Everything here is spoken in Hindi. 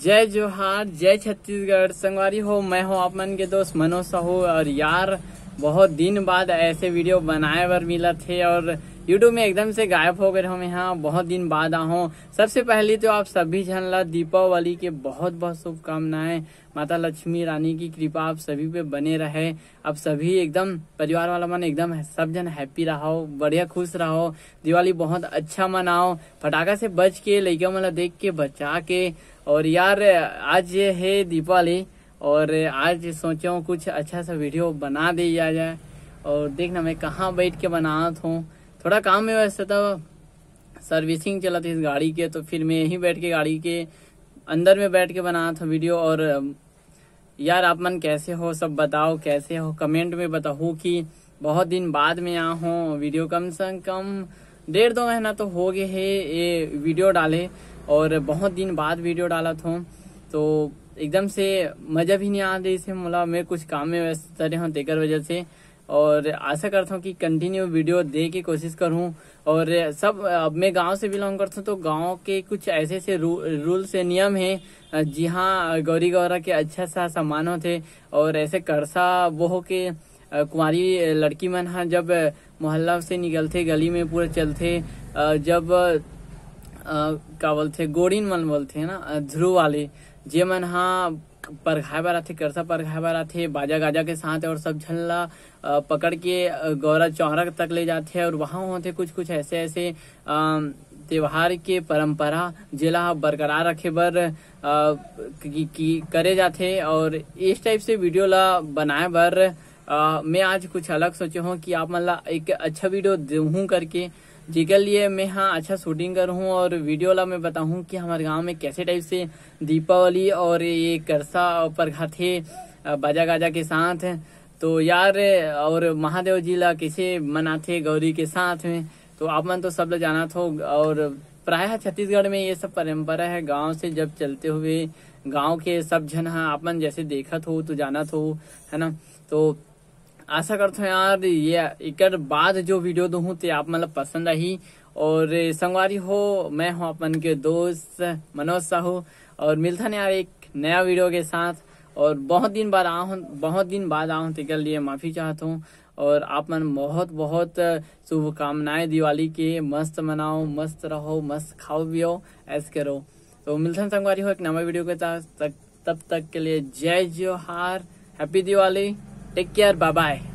जय जोहार जय छत्तीसगढ़ संगवारी हो मैं हूँ आप मन के दोस्त मनोज साहू और यार बहुत दिन बाद ऐसे वीडियो बनाए बर मिला थे और यूट्यूब में एकदम से गायब हो गए मैं यहाँ बहुत दिन बाद हूँ सबसे पहले तो आप सभी जन ला दीपावली के बहुत बहुत शुभकामनाएं माता लक्ष्मी रानी की कृपा आप सभी पे बने रहे आप सभी एकदम परिवार वाला मन एकदम सब जन हैप्पी रहो बढ़िया खुश रहो दिवाली बहुत अच्छा मनाओ फटाखा से बच के लड़का वाला देख के बचा के और यार आज ये है दीपावली और आज सोचो कुछ अच्छा सा वीडियो बना दिया जाए और देखना मैं कहाँ बैठ के बना हूँ थोड़ा काम में वैसे था सर्विसिंग चला था इस गाड़ी के तो फिर मैं यहीं बैठ के गाड़ी के अंदर में बैठ के बनाया था वीडियो और यार आप मन कैसे हो सब बताओ कैसे हो कमेंट में बताओ कि बहुत दिन बाद में यहाँ हूँ वीडियो कम से कम डेढ़ दो महीना तो हो गए है ये वीडियो डाले और बहुत दिन बाद वीडियो डाला था तो एकदम से मज़ा भी नहीं आ रही इसे मतलब मैं कुछ काम में व्यस्त रहे हूँ तेकर वजह से और आशा करता हूँ कि कंटिन्यू वीडियो दे की कोशिश करूँ और सब अब मैं गांव से बिलोंग करता हूँ तो गांव के कुछ ऐसे ऐसे रू, रूल से नियम हैं जी हाँ गौरी गौरा के अच्छा सा सम्मान होते और ऐसे करसा वो हो के कुमारी लड़की मन हाँ जब मोहल्ला से निकलते गली में पूरा चलते जब का बोलते गोड़िन मन बोलते है ना ध्रुव वाले मन ह परघाए बर आथे करसा परघाय बर आथे बाजा गाजा के साथ और सब झन ला पकड़ के गौरा चौहरा तक ले जाथे और वहां होथे कुछ कुछ ऐसे ऐसे त्योहार के परंपरा जिला बरकरार रखे बर की, की करे जाथे और इस टाइप से वीडियो ला बनाए बर आ, मैं आज कुछ अलग सोचे हूँ कि आप मतलब एक अच्छा वीडियो दूँ करके के लिए मैं हाँ अच्छा शूटिंग करूँ और वीडियो वाला मैं बताऊँ कि हमारे गाँव में कैसे टाइप से दीपावली और ये करसा पर थे बाजा गाजा के साथ तो यार और महादेव जिला कैसे मनाते गौरी के साथ में तो आप मन तो सब लोग जाना थो और प्राय छत्तीसगढ़ में ये सब परंपरा है गांव से जब चलते हुए गांव के सब जन हाँ मन जैसे देखा हो तो जाना हो है ना तो आशा करता हूँ यार ये एक बाद जो वीडियो दूँ तो आप मतलब पसंद आई और संगवारी हो मैं हूँ अपन के दोस्त मनोज साहू और मिलता ना यार एक नया वीडियो के साथ और बहुत दिन बाद आ बहुत दिन बाद आऊँ तो लिए माफ़ी चाहता हूँ और आप मन बहुत बहुत शुभकामनाएं दिवाली के मस्त मनाओ मस्त रहो मस्त खाओ पियो ऐस करो तो मिलता संगवारी हो एक नवा वीडियो के साथ तब तक के लिए जय जोहार happy Diwali take care bye bye